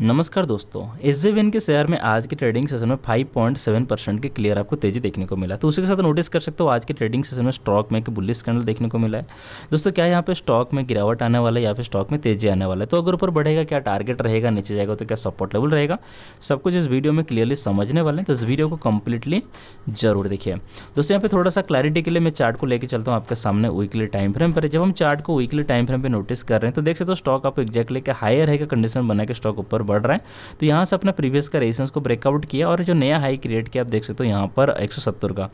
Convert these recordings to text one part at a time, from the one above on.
नमस्कार दोस्तों एस जे के शेयर में आज के ट्रेडिंग सेशन में 5.7 परसेंट की क्लियर आपको तेजी देखने को मिला तो उसी के साथ नोटिस कर सकते हो आज के ट्रेडिंग सेशन में स्टॉक में एक बुलिस कैंडल देखने को मिला है दोस्तों क्या यहाँ पे स्टॉक में गिरावट आने वाला है या फिर स्टॉक में तेजी आने वाला है तो अगर ऊपर बढ़ेगा क्या टारगेट रहेगा नीचे जाएगा तो क्या सपोर्ट लेवल रहेगा सब कुछ इस वीडियो में क्लियरली समझने वाले हैं तो इस वीडियो को कम्प्लीटली जरूर देखिए दोस्तों यहाँ पर थोड़ा सा क्लैरिटी के लिए मैं चार्ट को लेकर चलता हूँ आपके सामने वीकली टाइम फ्रेम पर जब हम चार्ट को वीकली टाइम फ्रेम पर नोटिस कर रहे हैं तो देख सकते हो स्टॉक आपको एक्जैक्टली क्या हाई रहेगा कंडीशन बना के स्टॉक ऊपर बढ़ रहा है तो यहाँ से अपने प्रीवियस का रेजिस्टेंस को ब्रेकआउट किया और जो नया हाई क्रिएट किया आप देख सकते हो तो यहाँ पर 170 का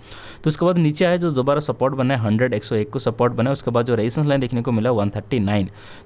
तो उसके बाद नीचे आया जो दोबारा सपोर्ट बना है हंड्रेड को सपोर्ट बना है उसके बाद जो रेजिस्टेंस लाइन देखने को मिला वन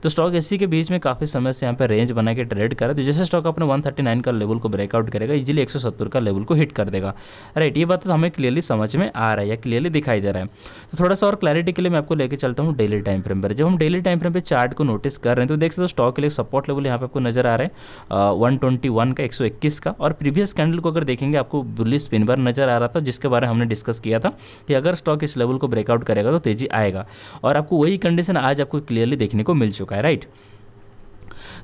तो स्टॉक इसी के बीच में काफ़ी समय से यहाँ पर रेंज बना के ट्रेड करे तो जैसे स्टॉक अपने वन का लेवल को ब्रेकआउट करेगा इजिली एक का लेवल को हिट कर देगा राइट ये बात तो हमें क्लियरली समझ में आ रहा है या क्लियरली दिखाई दे रहा है तो थोड़ा सा और क्लैरिटी के लिए मैं आपको लेकर चलता हूँ डेली टाइम फ्रेम पर जब हम डेली टाइम फ्रेम पे चार्ट को नोटिस कर रहे हैं तो देख सकते हो स्टॉक के लिए सपोर्ट लेवल यहाँ पे आपको नजर आ रहे हैं वन ट्वेंटी वन का एक सौ इक्कीस का और प्रीवियस कैंडल को अगर देखेंगे आपको बुलिस स्पिन पर नज़र आ रहा था जिसके बारे में हमने डिस्कस किया था कि अगर स्टॉक इस लेवल को ब्रेकआउट करेगा तो तेज़ी आएगा और आपको वही कंडीशन आज आपको क्लियरली देखने को मिल चुका है राइट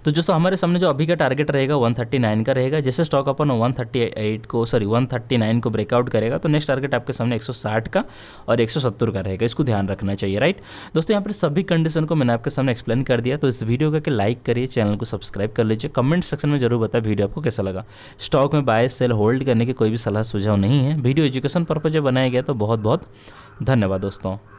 तो सो हमारे सामने जो अभी का टारगेट रहेगा 139 का रहेगा जैसे स्टॉक अपन 138 को सॉरी 139 को ब्रेकआउट करेगा तो नेक्स्ट टारगेट आपके सामने 160 का और 170 का रहेगा इसको ध्यान रखना चाहिए राइट दोस्तों यहाँ पर सभी कंडीशन को मैंने आपके सामने एक्सप्लेन कर दिया तो इस वीडियो का लाइक करिए चैनल को सब्सक्राइब कर लीजिए कमेंट सेक्शन में जरूर बताए वीडियो आपको कैसा लगा स्टॉक में बाय सेल होल्ड करने की कोई भी सलाह सुझाव नहीं है वीडियो एजुकेशन पर्पज बनाया गया तो बहुत बहुत धन्यवाद दोस्तों